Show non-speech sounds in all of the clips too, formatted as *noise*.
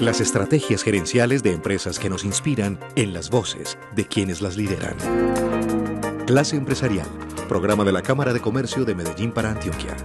Las estrategias gerenciales de empresas que nos inspiran en las voces de quienes las lideran. Clase Empresarial, programa de la Cámara de Comercio de Medellín para Antioquia.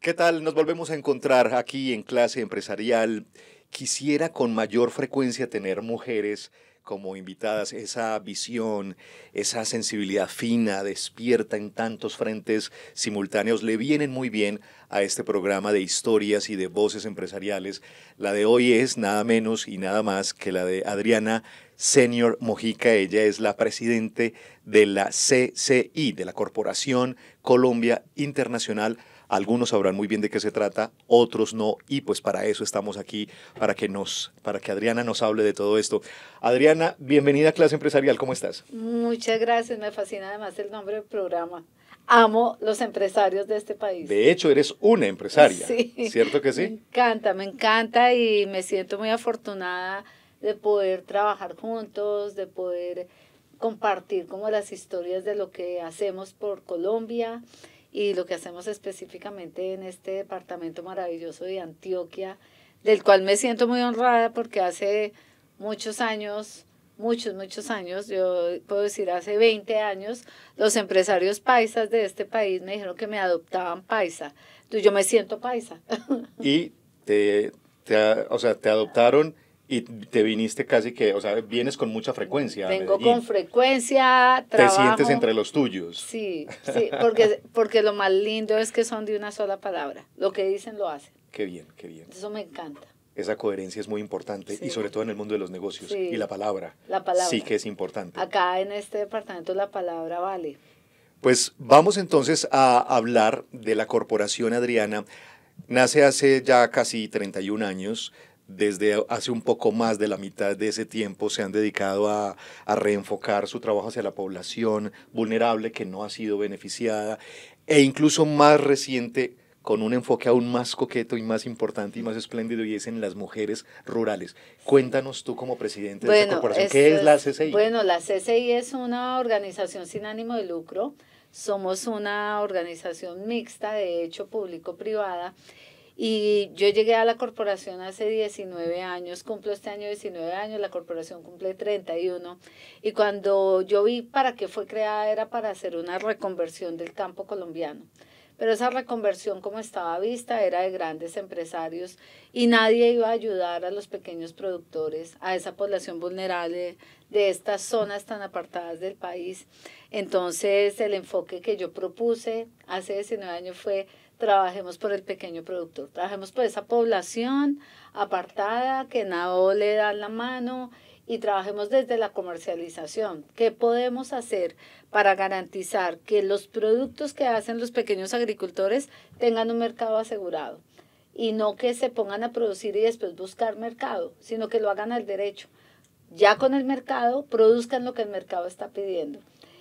¿Qué tal? Nos volvemos a encontrar aquí en Clase Empresarial. Quisiera con mayor frecuencia tener mujeres como invitadas, esa visión, esa sensibilidad fina, despierta en tantos frentes simultáneos, le vienen muy bien a este programa de historias y de voces empresariales. La de hoy es nada menos y nada más que la de Adriana Senior Mojica. Ella es la presidente de la CCI, de la Corporación Colombia Internacional algunos sabrán muy bien de qué se trata, otros no, y pues para eso estamos aquí, para que, nos, para que Adriana nos hable de todo esto. Adriana, bienvenida a Clase Empresarial, ¿cómo estás? Muchas gracias, me fascina además el nombre del programa amo los empresarios de este país. De hecho, eres una empresaria. Sí. ¿Cierto que sí? *laughs* Me encanta, me encanta y me siento muy afortunada de poder trabajar juntos, de poder compartir como las historias de lo que hacemos por Colombia y lo que hacemos específicamente en este departamento maravilloso de Antioquia, del cual me siento muy honrada porque hace muchos años, muchos, muchos años, yo puedo decir hace 20 años, los empresarios paisas de este país me dijeron que me adoptaban paisa. Entonces yo me siento paisa. *laughs* Y te, te o sea, te adoptaron y te viniste casi que, o sea, vienes con mucha frecuencia. Vengo con frecuencia, trabajo. Te sientes entre los tuyos. Sí, sí, porque, porque lo más lindo es que son de una sola palabra. Lo que dicen lo hacen. Qué bien, qué bien. Eso me encanta. Esa coherencia es muy importante y sobre todo en el mundo de los negocios. Y la palabra. La palabra. Sí que es importante. Acá en este departamento la palabra vale. Pues vamos entonces a hablar de la Corporación Adriana. Nace hace ya casi 31 años desde hace un poco más de la mitad de ese tiempo se han dedicado a, reenfocar su trabajo hacia la población vulnerable que no ha sido beneficiada e incluso más reciente con un enfoque aún más coqueto y más importante y más espléndido y es en las mujeres rurales. Cuéntanos tú como presidente de la corporación, ¿qué es la CCI? Bueno, la CCI es una organización sin ánimo de lucro, somos una organización mixta de hecho público-privada y yo llegué a la corporación hace 19 años, cumplo este año 19 años, la corporación cumple 31. Y cuando yo vi para qué fue creada era para hacer una reconversión del campo colombiano. Pero esa reconversión como estaba vista era de grandes empresarios y nadie iba a ayudar a los pequeños productores, a esa población vulnerable de estas zonas tan apartadas del país. Entonces el enfoque que yo propuse hace 19 años fue trabajemos por el pequeño productor, trabajemos por esa población apartada que nada le da la mano y trabajemos desde la comercialización. ¿Qué podemos hacer para garantizar que los productos que hacen los pequeños agricultores tengan un mercado asegurado? Y no que se pongan a producir y después buscar mercado, sino que lo hagan al derecho. Ya con el mercado, produzcan lo que el mercado está pidiendo.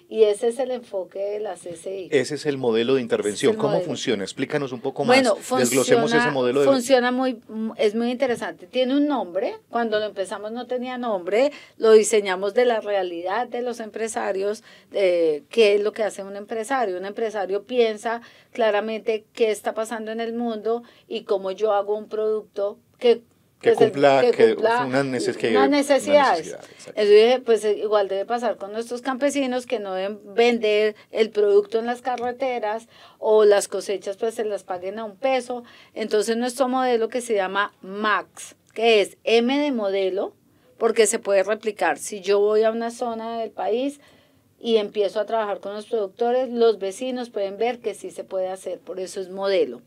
Y ese es el enfoque de la CCI. Ese es el modelo de intervención. ¿Cómo funciona? Explícanos un poco más. Bueno, Desglosemos ese modelo. Funciona muy, es muy interesante. Tiene un nombre. Cuando lo empezamos no tenía nombre. Lo diseñamos de la realidad de los empresarios. ¿Qué es lo que hace un empresario? Un empresario piensa claramente qué está pasando en el mundo y cómo yo hago un producto que que cumpla, que unas, necesidades. Una necesidad, pues eh, igual debe pasar con nuestros campesinos que no deben vender el producto en las carreteras o las cosechas pues se las paguen a un peso. Entonces nuestro modelo que se llama MAX, que es M de modelo, porque se puede replicar. Si yo voy a una zona del país, y empiezo a trabajar con los productores, los vecinos pueden ver que sí se puede hacer, por eso es modelo.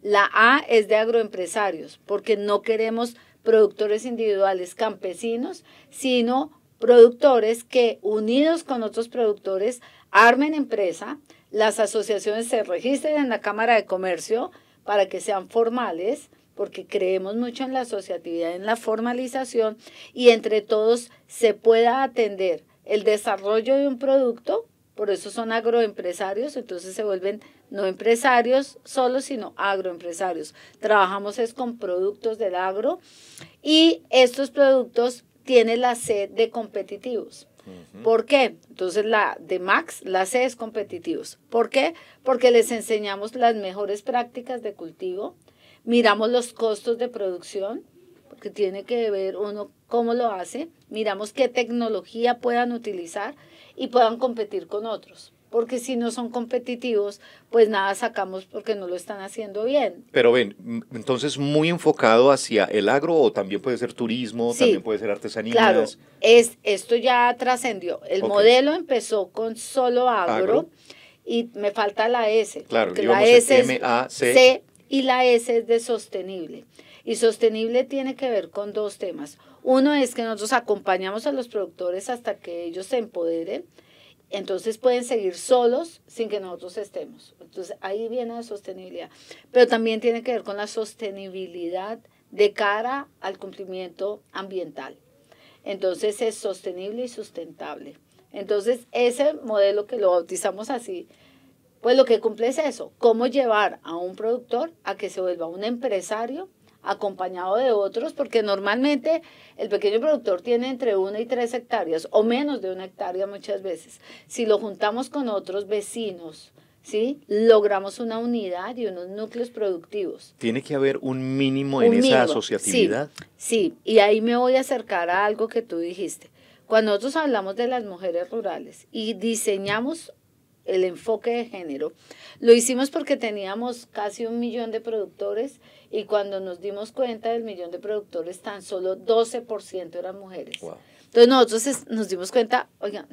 La A es de agroempresarios, porque no queremos productores individuales campesinos, sino productores que unidos con otros productores armen empresa, las asociaciones se registren en la Cámara de Comercio para que sean formales, porque creemos mucho en la asociatividad, en la formalización, y entre todos se pueda atender el desarrollo de un producto, por eso son agroempresarios, entonces se vuelven no empresarios solo sino agroempresarios. Trabajamos es con productos del agro y estos productos tienen la sed de competitivos. ¿Por qué? Entonces la de Max, la C es competitivos. ¿Por qué? Porque les enseñamos las mejores prácticas de cultivo, miramos los costos de producción, que tiene que ver uno cómo lo hace, miramos qué tecnología puedan utilizar y puedan competir con otros. Porque si no son competitivos, pues nada sacamos porque no lo están haciendo bien. Pero ven, mm, entonces muy enfocado hacia el agro o también puede ser turismo, también puede ser artesanía. Claro, es, esto ya trascendió. El modelo empezó con solo agro, y me falta la S. Claro, la S es M -A C y la S es de sostenible. Y sostenible tiene que ver con dos temas. Uno es que nosotros acompañamos a los productores hasta que ellos se empoderen. Entonces pueden seguir solos sin que nosotros estemos. Entonces ahí viene la sostenibilidad. Pero también tiene que ver con la sostenibilidad de cara al cumplimiento ambiental. Entonces es sostenible y sustentable. Entonces ese modelo que lo bautizamos así, pues lo que cumple es eso, cómo llevar a un productor a que se vuelva un empresario acompañado de otros, porque normalmente el pequeño productor tiene entre una y tres hectáreas, o menos de una hectárea muchas veces. Si lo juntamos con otros vecinos, ¿sí? Logramos una unidad y unos núcleos productivos. Tiene que haber un mínimo en esa asociatividad. Sí, sí, y ahí me voy a acercar a algo que tú dijiste. Cuando nosotros hablamos de las mujeres rurales y diseñamos el enfoque de género. Lo hicimos porque teníamos casi un millón de productores y cuando nos dimos cuenta del millón de productores, tan solo 12% eran mujeres. Entonces nosotros nos dimos cuenta, oigan,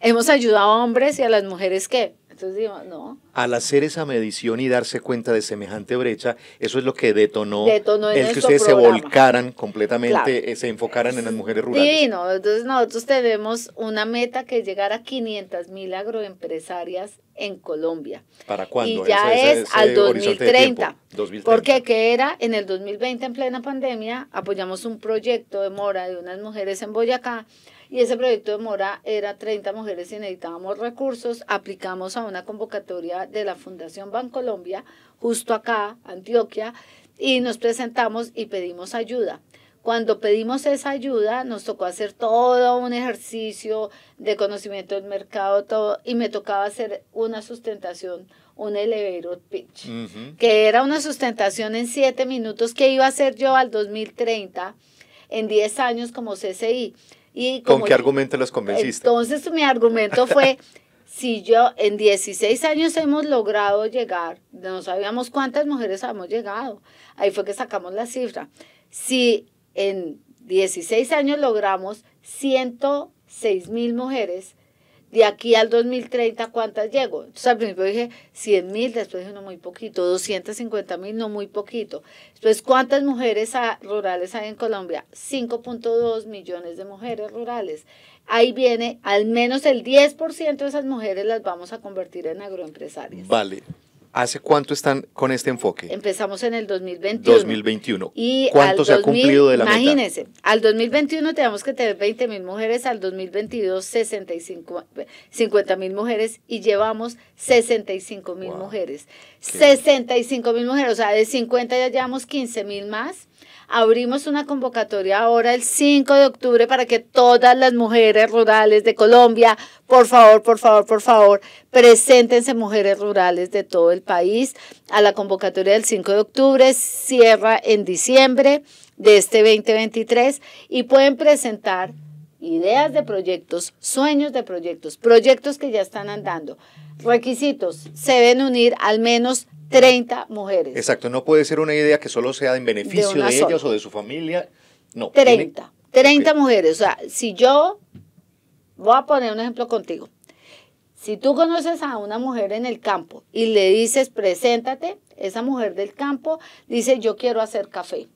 hemos ayudado a hombres y a las mujeres que entonces no. Al hacer esa medición y darse cuenta de semejante brecha, eso es lo que detonó, el que ustedes se volcaran completamente, eh, se enfocaran en las mujeres rurales. Sí, no, entonces nosotros tenemos una meta que es llegar a 500 mil agroempresarias en Colombia. ¿Para cuándo? Y ya es al 2030, 2030. Porque que era en el 2020, en plena pandemia, apoyamos un proyecto de mora de unas mujeres en Boyacá y ese proyecto de Mora era 30 mujeres y necesitábamos recursos. Aplicamos a una convocatoria de la Fundación Bancolombia, justo acá, Antioquia, y nos presentamos y pedimos ayuda. Cuando pedimos esa ayuda, nos tocó hacer todo un ejercicio de conocimiento del mercado, y me tocaba hacer una sustentación, un elevator pitch, que era una sustentación en siete minutos que iba a hacer yo al 2030, en 10 años como CCI. ¿Con qué argumento los convenciste? Entonces mi argumento fue, *laughs* si yo en 16 años hemos logrado llegar, no sabíamos cuántas mujeres hemos llegado, ahí fue que sacamos la cifra. Si en 16 años logramos 106 mil mujeres, de aquí al 2030, ¿cuántas llego? Entonces al principio dije 100 mil, después dije no muy poquito, 250 mil, no muy poquito. Entonces, ¿cuántas mujeres rurales hay en Colombia? 5.2 millones de mujeres rurales. Ahí viene, al menos el 10% de esas mujeres las vamos a convertir en agroempresarias. Vale, ¿Hace cuánto están con este enfoque? Empezamos en el 2021. 2021. ¿Y cuánto se ha cumplido de la imagínense, meta? Imagínense, al 2021 tenemos que tener 20 mil mujeres, al 2022 65, 50 mil mujeres y llevamos 65 mil mujeres. 65 mil mujeres, o sea, de 50 ya llevamos 15 mil más. Abrimos una convocatoria ahora el 5 de octubre para que todas las mujeres rurales de Colombia, por favor, por favor, por favor, preséntense mujeres rurales de todo el país a la convocatoria del 5 de octubre, cierra en diciembre de este 2023 y pueden presentar ideas de proyectos, sueños de proyectos, proyectos que ya están andando. Requisitos, se deben unir al menos 30 mujeres. Exacto, no puede ser una idea que solo sea en beneficio de, ellos ellas o de su familia. No. 30, 30 mujeres. O sea, si yo, voy a poner un ejemplo contigo. Si tú conoces a una mujer en el campo y le dices, preséntate, esa mujer del campo dice, yo quiero hacer café.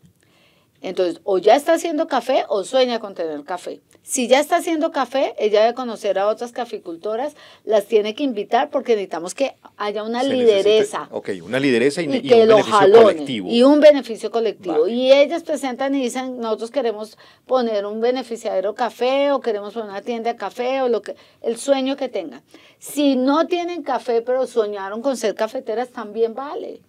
Entonces, o ya está haciendo café o sueña con tener café. Si ya está haciendo café, ella debe conocer a otras caficultoras, las tiene que invitar porque necesitamos que haya una lideresa. ok, una lideresa y, un beneficio colectivo. Y un beneficio colectivo. Y ellas presentan y dicen, nosotros queremos poner un beneficiadero café o queremos poner una tienda de café o lo que, el sueño que tengan. Si no tienen café, pero soñaron con ser cafeteras, también vale.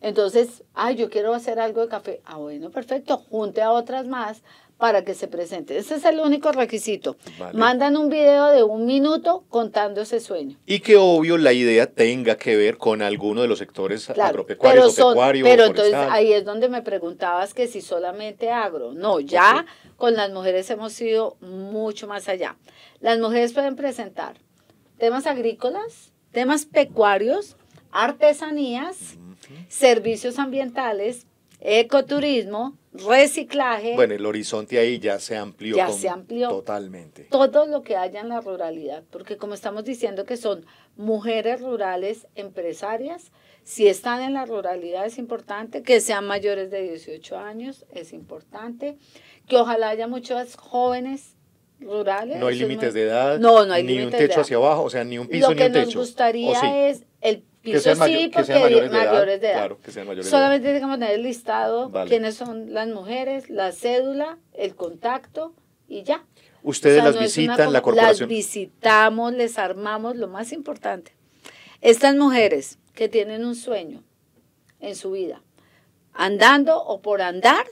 Entonces, ay, yo quiero hacer algo de café. Ah, bueno, perfecto, junte a otras más para que se presente. Ese es el único requisito. Mandan un video de un minuto contando ese sueño. Y que obvio la idea tenga que ver con alguno de los sectores agropecuarios, pero Pero entonces ahí es donde me preguntabas que si solamente agro. No, ya con las mujeres hemos ido mucho más allá. Las mujeres pueden presentar temas agrícolas, temas pecuarios, artesanías, servicios ambientales, ecoturismo, reciclaje. Bueno, el horizonte ahí ya se amplió. Ya se amplió. Totalmente. Todo lo que haya en la ruralidad, porque como estamos diciendo que son mujeres rurales empresarias, si están en la ruralidad es importante, que sean mayores de 18 años es importante, que ojalá haya muchas jóvenes rurales. No hay límites de edad. No, no hay Ni un techo hacia abajo, o sea, ni un piso, ni un techo. Lo que nos gustaría es el que sean mayores, de edad, Claro, que sean mayores Solamente de edad. tenemos que el listado, quiénes son las mujeres, la cédula, el contacto y ya. Ustedes las visitan, la corporación. Las visitamos, les armamos, lo más importante. Estas mujeres que tienen un sueño en su vida, andando o por andar,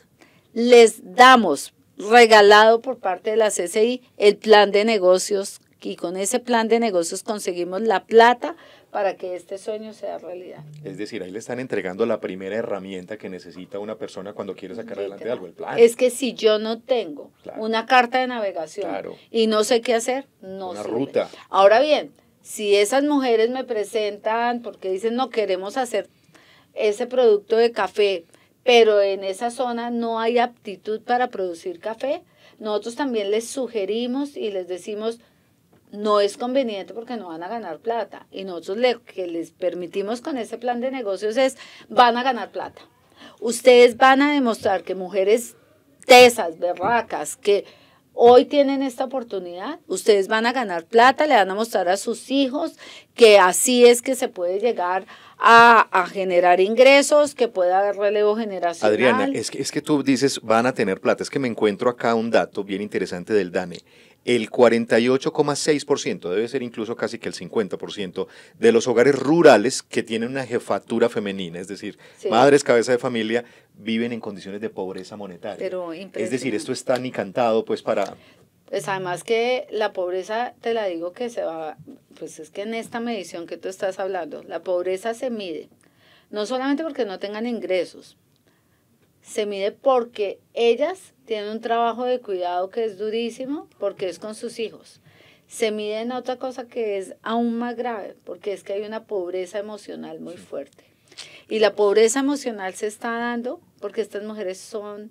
les damos regalado por parte de la CCI el plan de negocios y con ese plan de negocios conseguimos la plata para que este sueño sea realidad. Es decir, ahí le están entregando la primera herramienta que necesita una persona cuando quiere sacar adelante algo, el plan. Es que si yo no tengo una carta de navegación y no sé qué hacer, no una ruta. Ahora bien, si esas mujeres me presentan porque dicen, no queremos hacer ese producto de café, pero en esa zona no hay aptitud para producir café, nosotros también les sugerimos y les decimos, no es conveniente porque no van a ganar plata. Y nosotros lo que les permitimos con ese plan de negocios es, van a ganar plata. Ustedes van a demostrar que mujeres tesas, berracas, que hoy tienen esta oportunidad, ustedes van a ganar plata, le van a mostrar a sus hijos que así es que se puede llegar a, generar ingresos, que puede haber relevo generacional. Adriana, es que, es que tú dices van a tener plata, es que me encuentro acá un dato bien interesante del DANE el 48,6%, debe ser incluso casi que el 50% de los hogares rurales que tienen una jefatura femenina, es decir, madres, cabeza de familia, viven en condiciones de pobreza monetaria. es decir, esto está ni cantado pues para... Pues además que la pobreza, te la digo que se va, pues es que en esta medición que tú estás hablando, la pobreza se mide, no solamente porque no tengan ingresos, se mide porque ellas tienen un trabajo de cuidado que es durísimo porque es con sus hijos. Se mide en otra cosa que es aún más grave, porque es que hay una pobreza emocional muy fuerte. Y la pobreza emocional se está dando porque estas mujeres son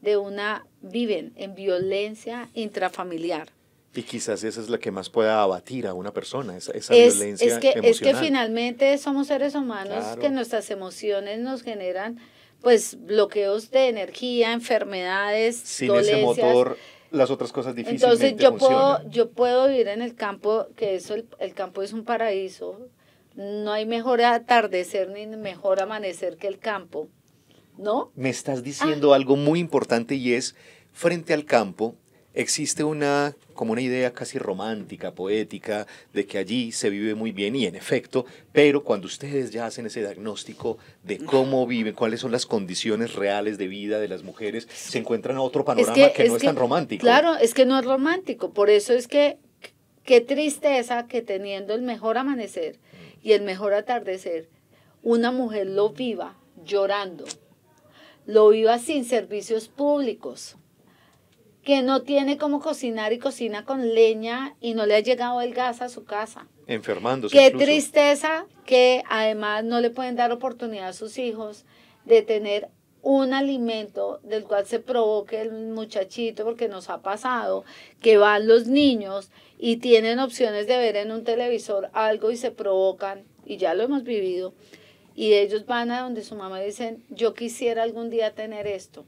de una, viven en violencia intrafamiliar. Y quizás esa es la que más pueda abatir a una persona, esa, esa violencia es que, Es que finalmente somos seres humanos que nuestras emociones nos generan pues bloqueos de energía, enfermedades, sin ese motor las otras cosas difíciles. Entonces yo puedo yo puedo vivir en el campo que eso el, campo es un paraíso. No hay mejor atardecer ni mejor amanecer que el campo. ¿No? Me estás ah. diciendo algo muy importante y es frente al campo existe una como una idea casi romántica, poética, de que allí se vive muy bien y en efecto, pero cuando ustedes ya hacen ese diagnóstico de cómo viven, cuáles son las condiciones reales de vida de las mujeres, se encuentran a otro panorama que, no es, tan romántico. Claro, es que no es romántico, por eso es que qué tristeza que teniendo el mejor amanecer y el mejor atardecer, una mujer lo viva llorando, lo viva sin servicios públicos, que no tiene cómo cocinar y cocina con leña y no le ha llegado el gas a su casa. Enfermándose. Qué tristeza que además no le pueden dar oportunidad a sus hijos de tener un alimento del cual se provoque el muchachito, porque nos ha pasado que van los niños y tienen opciones de ver en un televisor algo y se provocan, y ya lo hemos vivido, y ellos van a donde su mamá dicen, yo quisiera algún día tener esto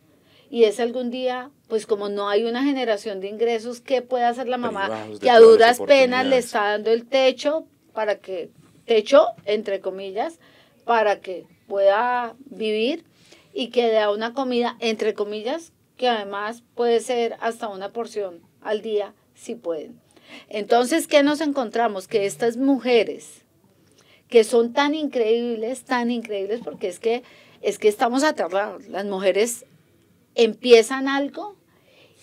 y es algún día, pues como no hay una generación de ingresos, ¿qué puede hacer la mamá que a duras penas le está dando el techo para que, techo entre comillas, para que pueda vivir y que da una comida entre comillas, que además puede ser hasta una porción al día si pueden. Entonces, ¿qué nos encontramos? Que estas mujeres que son tan increíbles, tan increíbles, porque es que, es que estamos aterrados. Las mujeres empiezan algo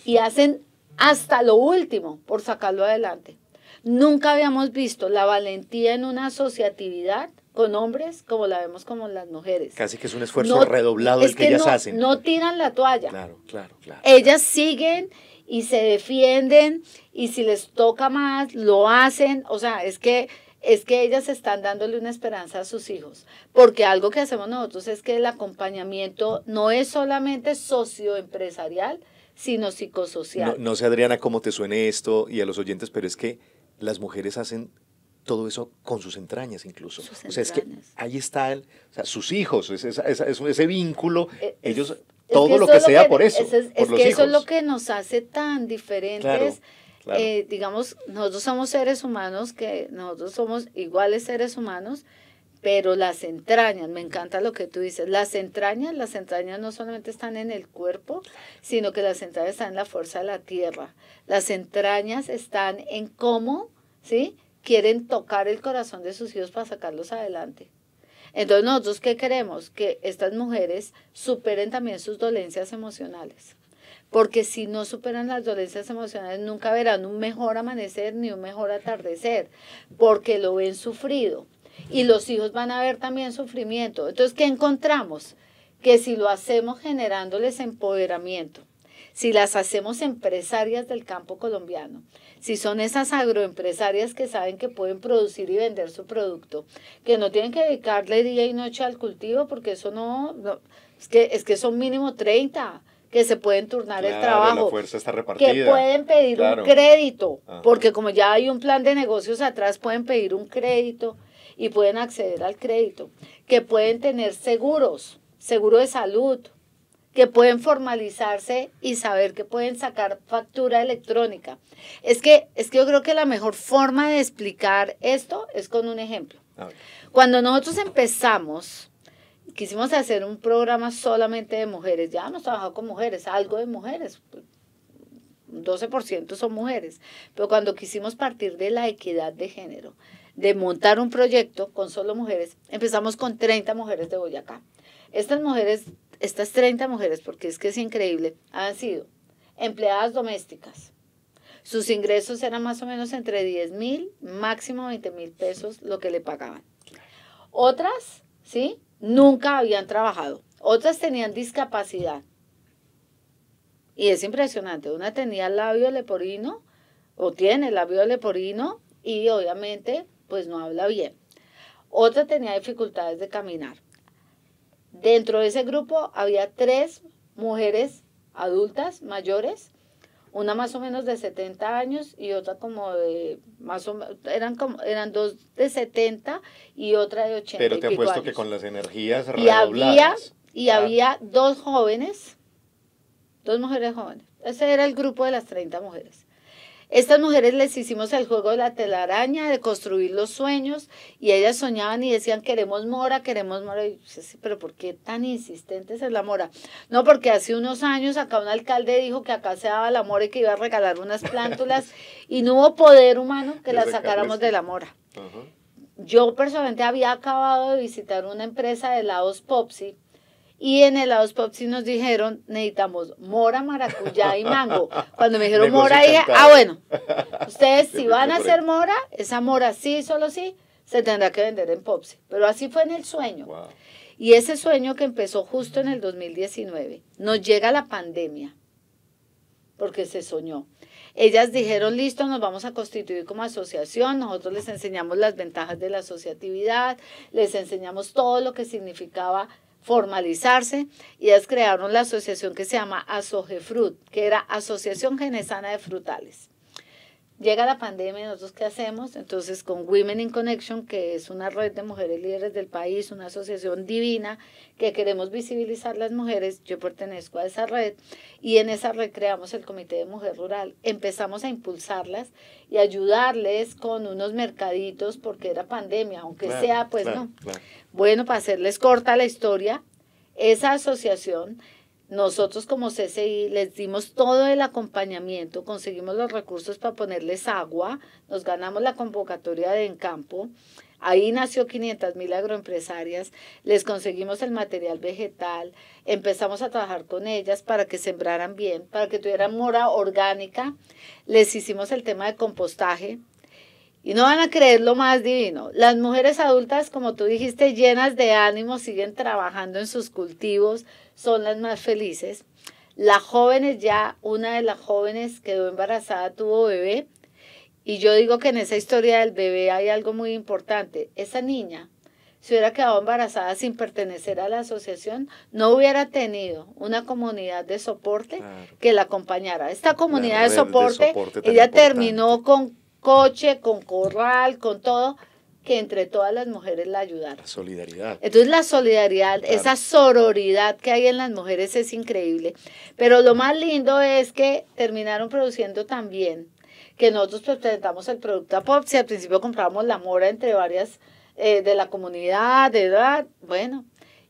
y hacen hasta lo último por sacarlo adelante. Nunca habíamos visto la valentía en una asociatividad con hombres como la vemos con las mujeres. Casi que es un esfuerzo redoblado el que, ellas hacen. No tiran la toalla. Claro, claro, claro. Ellas siguen y se defienden y si les toca más, lo hacen. O sea, es que es que ellas están dándole una esperanza a sus hijos, porque algo que hacemos nosotros es que el acompañamiento no es solamente socioempresarial, sino psicosocial. No, sé, Adriana, cómo te suene esto y a los oyentes, pero es que las mujeres hacen todo eso con sus entrañas incluso. O sea, es que ahí está, sus hijos, ese, ese vínculo, eh, ellos, todo lo que sea por eso. Es, por que eso es lo que nos hace tan diferentes eh, digamos, nosotros somos seres humanos, que nosotros somos iguales seres humanos, pero las entrañas, me encanta lo que tú dices, las entrañas, las entrañas no solamente están en el cuerpo, sino que las entrañas están en la fuerza de la tierra, las entrañas están en cómo, ¿sí? Quieren tocar el corazón de sus hijos para sacarlos adelante. Entonces nosotros, ¿qué queremos? Que estas mujeres superen también sus dolencias emocionales porque si no superan las dolencias emocionales nunca verán un mejor amanecer ni un mejor atardecer, porque lo ven sufrido. Y los hijos van a ver también sufrimiento. Entonces, ¿qué encontramos? Que si lo hacemos generándoles empoderamiento, si las hacemos empresarias del campo colombiano, si son esas agroempresarias que saben que pueden producir y vender su producto, que no tienen que dedicarle día y noche al cultivo, porque eso no, es, que, es que son mínimo 30, que se pueden turnar el trabajo, la fuerza está repartida. que pueden pedir un crédito, porque como ya hay un plan de negocios atrás, pueden pedir un crédito y pueden acceder al crédito, que pueden tener seguros, seguro de salud, que pueden formalizarse y saber que pueden sacar factura electrónica. Es que, es que yo creo que la mejor forma de explicar esto es con un ejemplo. Cuando nosotros empezamos quisimos hacer un programa solamente de mujeres. Ya hemos trabajado con mujeres, algo de mujeres. 12% pues, son mujeres, pero cuando quisimos partir de la equidad de género, de montar un proyecto con solo mujeres, empezamos con 30 mujeres de Boyacá. Estas mujeres, estas 30 mujeres, porque es que es increíble, han sido empleadas domésticas. Sus ingresos eran más o menos entre 10 mil, máximo 20 mil pesos lo que le pagaban. Otras, ¿sí? nunca habían trabajado. Otras tenían discapacidad. Y es impresionante. Una tenía labio leporino, o tiene labio leporino, y obviamente, pues no habla bien. Otra tenía dificultades de caminar. Dentro de ese grupo había tres mujeres adultas mayores una más o menos de 70 años y otra como de más o eran como eran dos de 70 y otra de 80 pero te apuesto que con las energías y había y ah. había dos jóvenes dos mujeres jóvenes ese era el grupo de las 30 mujeres estas mujeres les hicimos el juego de la telaraña, de construir los sueños, y ellas soñaban y decían, queremos mora, queremos mora. Y yo sí, pero ¿por qué tan insistentes es la mora? No, porque hace unos años acá un alcalde dijo que acá se daba la mora y que iba a regalar unas plántulas, y no hubo poder humano que las sacáramos de la mora. Yo personalmente había acabado de visitar una empresa de helados Popsi, y en helados pop nos dijeron, necesitamos mora, maracuyá y mango. Cuando me dijeron *laughs* mora, dije, ah, bueno, ustedes *laughs* si van a hacer mora, esa mora sí, solo sí, se tendrá que vender en Popsi. Pero así fue en el sueño. Y ese sueño que empezó justo en el 2019, nos llega la pandemia, porque se soñó. Ellas dijeron, listo, nos vamos a constituir como asociación, nosotros les enseñamos las ventajas de la asociatividad, les enseñamos todo lo que significaba formalizarse y es crearon la asociación que se llama Asojefrut, que era Asociación Genesana de Frutales. Llega la pandemia, ¿nosotros qué hacemos? Entonces, con Women in Connection, que es una red de mujeres líderes del país, una asociación divina que queremos visibilizar las mujeres, yo pertenezco a esa red y en esa red creamos el Comité de Mujer Rural. Empezamos a impulsarlas y ayudarles con unos mercaditos porque era pandemia, aunque sea, pues no. Bueno, para hacerles corta la historia, esa asociación nosotros como CCI les dimos todo el acompañamiento, conseguimos los recursos para ponerles agua, nos ganamos la convocatoria de Encampo, ahí nació 500 mil agroempresarias, les conseguimos el material vegetal, empezamos a trabajar con ellas para que sembraran bien, para que tuvieran mora orgánica, les hicimos el tema de compostaje, y no van a creer lo más divino. Las mujeres adultas, como tú dijiste, llenas de ánimo, siguen trabajando en sus cultivos, son las más felices. Las jóvenes ya, una de las jóvenes quedó embarazada, tuvo bebé. Y yo digo que en esa historia del bebé hay algo muy importante. Esa niña si hubiera quedado embarazada sin pertenecer a la asociación, no hubiera tenido una comunidad de soporte que la acompañara. Esta comunidad de soporte, de soporte, ella terminó con coche, con corral, con todo, que entre todas las mujeres la ayudaron. La solidaridad. Entonces la solidaridad, esa sororidad que hay en las mujeres es increíble. Pero lo más lindo es que terminaron produciendo también, que nosotros pues, presentamos el producto a Popsi, al principio comprábamos la mora entre varias eh, de la comunidad, de edad, bueno,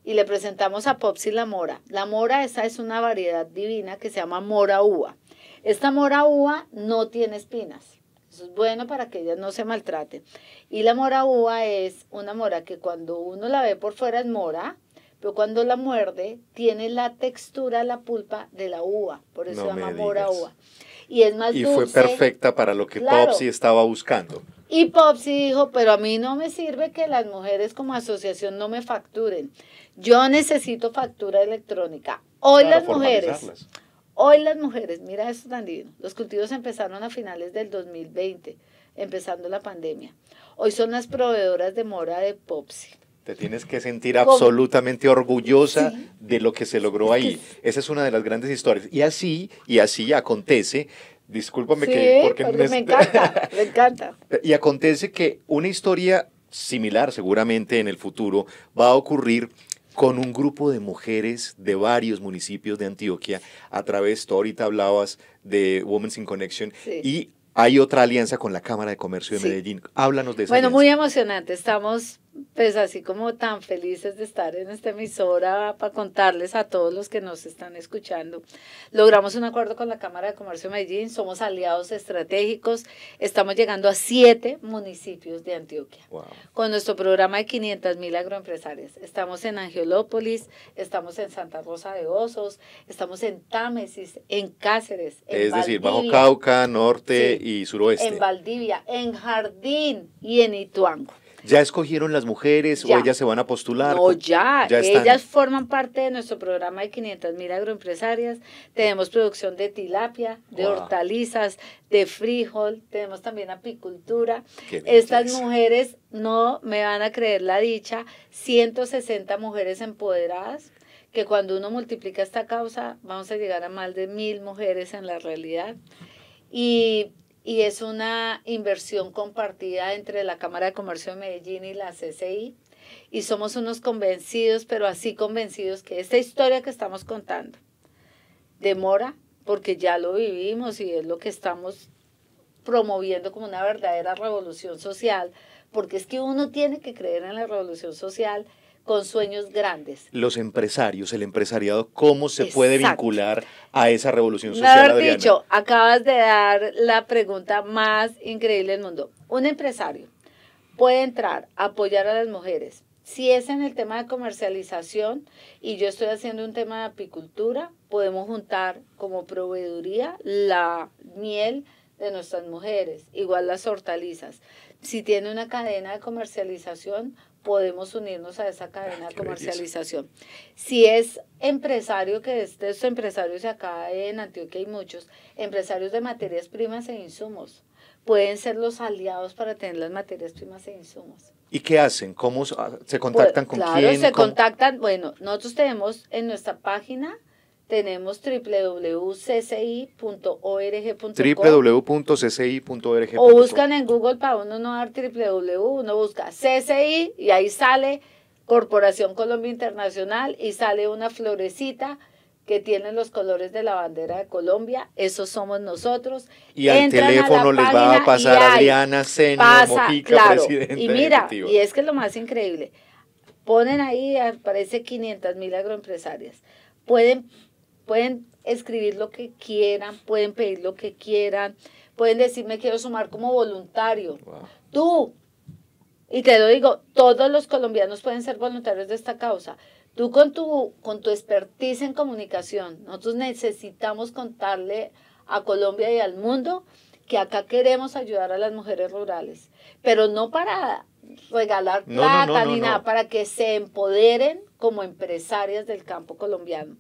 y le presentamos a Popsi la mora. La mora, esa es una variedad divina que se llama mora uva. Esta mora uva no tiene espinas es bueno para que ellas no se maltraten. Y la mora uva es una mora que cuando uno la ve por fuera es mora, pero cuando la muerde tiene la textura, la pulpa de la uva, por eso se llama mora uva. Y es más y fue perfecta para lo que Popsi estaba buscando. Y Popsi dijo, pero a mí no me sirve que las mujeres como asociación no me facturen. Yo necesito factura electrónica. Hoy las mujeres Hoy las mujeres, mira eso tan los cultivos empezaron a finales del 2020, empezando la pandemia. Hoy son las proveedoras de mora de Popsi. Te tienes que sentir absolutamente orgullosa de lo que se logró ahí. Esa es una de las grandes historias. Y así, y así acontece. Discúlpame que... porque me encanta, *laughs* me encanta. Y acontece que una historia similar seguramente en el futuro va a ocurrir con un grupo de mujeres de varios municipios de Antioquia a través, tú ahorita hablabas de Women's in Connection y hay otra alianza con la Cámara de Comercio de Medellín. Háblanos de eso. Bueno, muy emocionante. Estamos pues así como tan felices de estar en esta emisora para contarles a todos los que nos están escuchando. Logramos un acuerdo con la Cámara de Comercio de Medellín, somos aliados estratégicos, estamos llegando a siete municipios de Antioquia con nuestro programa de 500 mil agroempresarias. Estamos en Angelópolis, estamos en Santa Rosa de Osos, estamos en Támesis, en Cáceres. es decir, Bajo Cauca, Norte y Suroeste. En Valdivia, en Jardín y en Ituango. ¿Ya escogieron las mujeres o ellas se van a postular? No, ya, ya ellas forman parte de nuestro programa de 500 mil agroempresarias. Tenemos producción de tilapia, de hortalizas, de frijol, tenemos también apicultura. Estas mujeres, no me van a creer la dicha, 160 mujeres empoderadas que cuando uno multiplica esta causa vamos a llegar a más de mil mujeres en la realidad. Y y es una inversión compartida entre la Cámara de Comercio de Medellín y la CCI. Y somos unos convencidos, pero así convencidos que esta historia que estamos contando demora porque ya lo vivimos y es lo que estamos promoviendo como una verdadera revolución social, porque es que uno tiene que creer en la revolución social con sueños grandes. Los empresarios, el empresariado, ¿cómo se puede vincular a esa revolución social? Adriana? dicho, acabas de dar la pregunta más increíble del mundo. Un empresario puede entrar, a apoyar a las mujeres. Si es en el tema de comercialización y yo estoy haciendo un tema de apicultura, podemos juntar como proveeduría la miel de nuestras mujeres, igual las hortalizas. Si tiene una cadena de comercialización, podemos unirnos a esa ah, cadena de comercialización. Si es empresario, que es este, de esos empresarios acá en Antioquia hay muchos, empresarios de materias primas e insumos, pueden ser los aliados para tener las materias primas e insumos. ¿Y qué hacen? ¿Cómo ah, se contactan pues, con quién? Claro, se contactan, bueno, nosotros tenemos en nuestra página tenemos www.cci.org.co www.cci.org. O buscan en Google para uno no dar www, uno busca CCI y ahí sale Corporación Colombia Internacional y sale una florecita que tiene los colores de la bandera de Colombia, esos somos nosotros. Y al teléfono les va a pasar Adriana Sena, Mojica, Y mira, y es que lo más increíble, ponen ahí, aparece 500 mil agroempresarias, pueden pueden escribir lo que quieran, pueden pedir lo que quieran, pueden decirme quiero sumar como voluntario. Tú, y te lo digo, todos los colombianos pueden ser voluntarios de esta causa. Tú con tu, con tu expertise en comunicación, nosotros necesitamos contarle a Colombia y al mundo que acá queremos ayudar a las mujeres rurales, pero no para regalar plata ni nada, para que se empoderen como empresarias del campo colombiano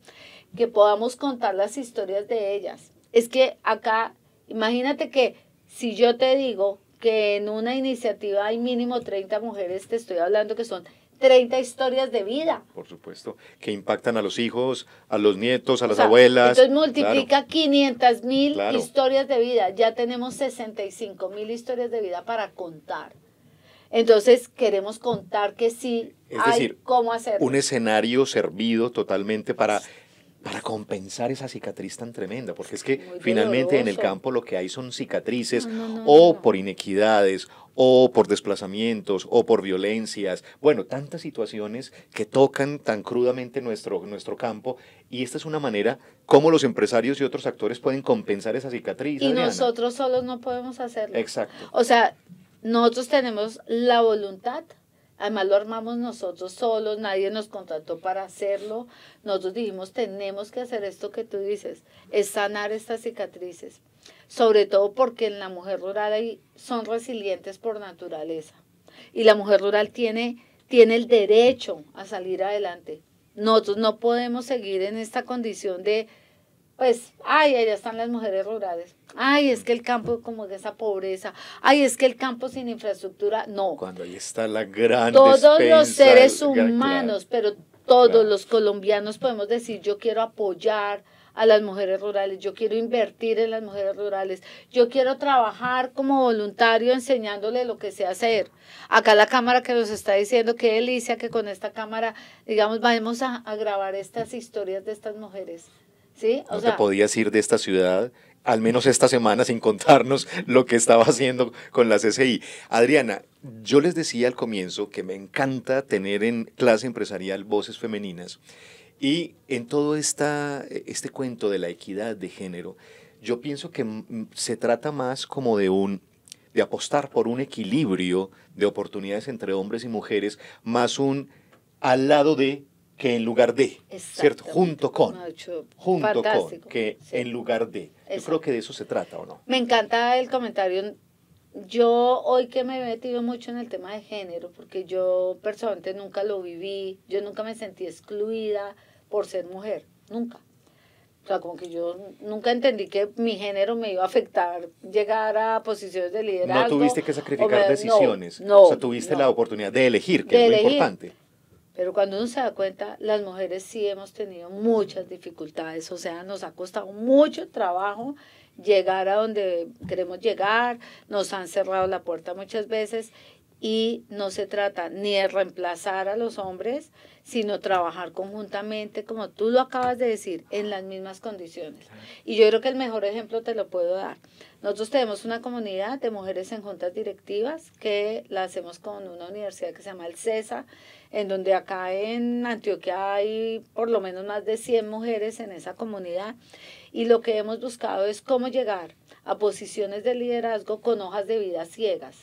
que podamos contar las historias de ellas. Es que acá, imagínate que si yo te digo que en una iniciativa hay mínimo 30 mujeres, te estoy hablando que son 30 historias de vida. Por supuesto, que impactan a los hijos, a los nietos, a las abuelas. Entonces multiplica 500 mil historias de vida. Ya tenemos 65 mil historias de vida para contar. Entonces queremos contar que sí hay decir, cómo hacer Un escenario servido totalmente para para compensar esa cicatriz tan tremenda, porque es que finalmente en el campo lo que hay son cicatrices o por inequidades o por desplazamientos o por violencias, bueno, tantas situaciones que tocan tan crudamente nuestro, nuestro campo y esta es una manera como los empresarios y otros actores pueden compensar esa cicatriz. Y nosotros solos no podemos hacerlo. Exacto. O sea, nosotros tenemos la voluntad, Además lo armamos nosotros solos, nadie nos contrató para hacerlo. Nosotros dijimos, tenemos que hacer esto que tú dices, es sanar estas cicatrices. Sobre todo porque en la mujer rural son resilientes por naturaleza. Y la mujer rural tiene, tiene el derecho a salir adelante. Nosotros no podemos seguir en esta condición de pues, ay, allá están las mujeres rurales. Ay, es que el campo como de esa pobreza. Ay, es que el campo sin infraestructura. No. Cuando ahí está la gran Todos los seres humanos, pero todos los colombianos podemos decir, yo quiero apoyar a las mujeres rurales, yo quiero invertir en las mujeres rurales, yo quiero trabajar como voluntario enseñándole lo que sé hacer. Acá la cámara que nos está diciendo, qué delicia que con esta cámara, digamos, vamos a, a grabar estas historias de estas mujeres te podías ir de esta ciudad al menos esta semana sin contarnos *laughs* lo que estaba haciendo con la CCI. Adriana, yo les decía al comienzo que me encanta tener en clase empresarial voces femeninas y en todo esta, este cuento de la equidad de género, yo pienso que se trata más como de un de apostar por un equilibrio de oportunidades entre hombres y mujeres, más un al lado de que en lugar de, ¿cierto? Junto con, junto con, que en lugar de. Yo creo que de eso se trata, ¿o no? Me encanta el comentario. Yo hoy que me he metido mucho en el tema de género, porque yo personalmente nunca lo viví, yo nunca me sentí excluida por ser mujer, nunca. O sea, como que yo nunca entendí que mi género me iba a afectar llegar a posiciones de liderazgo. No tuviste que sacrificar decisiones. No, o sea, tuviste la oportunidad de elegir, que es muy importante. Pero cuando uno se da cuenta, las mujeres sí hemos tenido muchas dificultades, o sea, nos ha costado mucho trabajo llegar a donde queremos llegar, nos han cerrado la puerta muchas veces y no se trata ni de reemplazar a los hombres, sino trabajar conjuntamente, como tú lo acabas de decir, en las mismas condiciones. Y yo creo que el mejor ejemplo te lo puedo dar. Nosotros tenemos una comunidad de mujeres en juntas directivas que la hacemos con una universidad que se llama el CESA, en donde acá en Antioquia hay por lo menos más de 100 mujeres en esa comunidad y lo que hemos buscado es cómo llegar a posiciones de liderazgo con hojas de vida ciegas.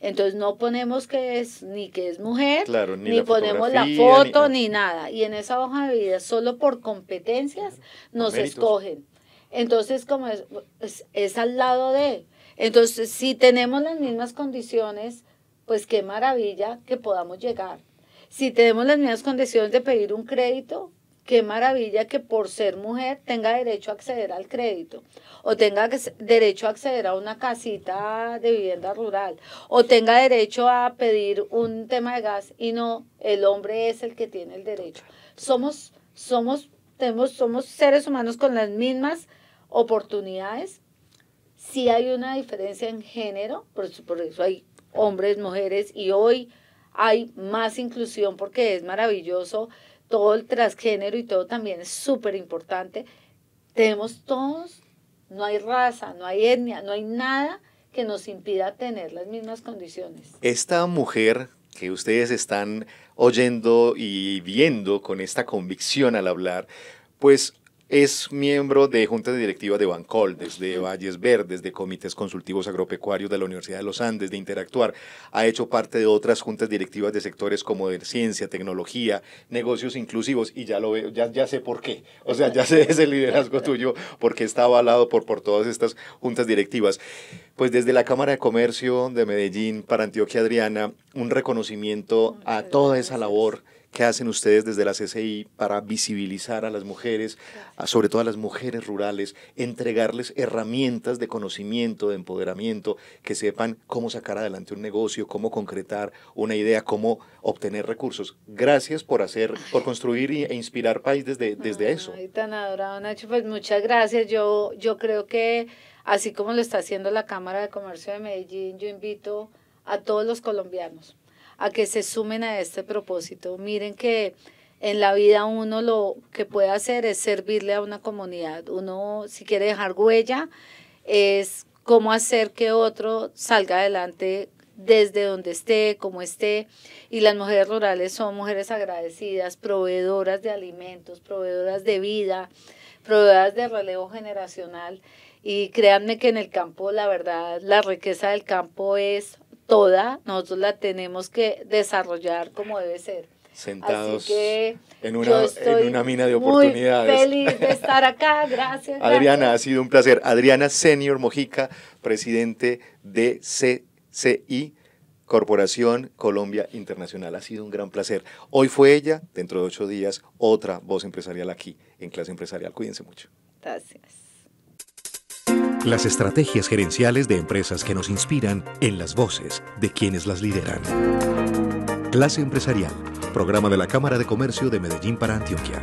Entonces no ponemos que es ni que es mujer, ni, ponemos la foto, ni... nada. Y en esa hoja de vida, solo por competencias, nos escogen. Entonces, como es al lado de. Entonces, si tenemos las mismas condiciones, pues qué maravilla que podamos llegar si tenemos las mismas condiciones de pedir un crédito, qué maravilla que por ser mujer tenga derecho a acceder al crédito o tenga derecho a acceder a una casita de vivienda rural o tenga derecho a pedir un tema de gas y no el hombre es el que tiene el derecho. Somos somos tenemos, somos seres humanos con las mismas oportunidades. si hay una diferencia en género, por por eso hay hombres, mujeres y hoy hay más inclusión porque es maravilloso, todo el transgénero y todo también es súper importante. Tenemos todos, no hay raza, no hay etnia, no hay nada que nos impida tener las mismas condiciones. Esta mujer que ustedes están oyendo y viendo con esta convicción al hablar, pues es miembro de juntas directivas de Bancol, desde Valles Verdes, de Comités Consultivos Agropecuarios de la Universidad de los Andes, de Interactuar. Ha hecho parte de otras juntas directivas de sectores como de ciencia, tecnología, negocios inclusivos, y ya lo veo, ya, sé por qué. O sea, ya sé ese liderazgo tuyo, porque está avalado por, por todas estas juntas directivas. Pues desde la Cámara de Comercio de Medellín para Antioquia Adriana, un reconocimiento a toda esa labor ¿Qué hacen ustedes desde la CCI para visibilizar a las mujeres, sobre todo a las mujeres rurales, entregarles herramientas de conocimiento, de empoderamiento, que sepan cómo sacar adelante un negocio, cómo concretar una idea, cómo obtener recursos? Gracias por hacer, por construir e inspirar país desde, desde Ay, eso. Tan adorado, Nacho, pues muchas gracias. Yo, yo creo que así como lo está haciendo la Cámara de Comercio de Medellín, yo invito a todos los colombianos a que se sumen a este propósito. Miren que en la vida uno lo que puede hacer es servirle a una comunidad. Uno, si quiere dejar huella, es cómo hacer que otro salga adelante desde donde esté, como esté. Y las mujeres rurales son mujeres agradecidas, proveedoras de alimentos, proveedoras de vida, proveedoras de relevo generacional. Y créanme que en el campo, la verdad, la riqueza del campo es toda, nosotros la tenemos que desarrollar como debe ser. Sentados en, una, mina de oportunidades. feliz de estar acá, *laughs* gracias. Adriana, ha sido un placer. Adriana Senior Mojica, presidente de CCI. Corporación Colombia Internacional. Ha sido un gran placer. Hoy fue ella, dentro de ocho días, otra voz empresarial aquí en Clase Empresarial. Cuídense mucho. Gracias. Las estrategias gerenciales de empresas que nos inspiran en las voces de quienes las lideran. Clase Empresarial, programa de la Cámara de Comercio de Medellín para Antioquia.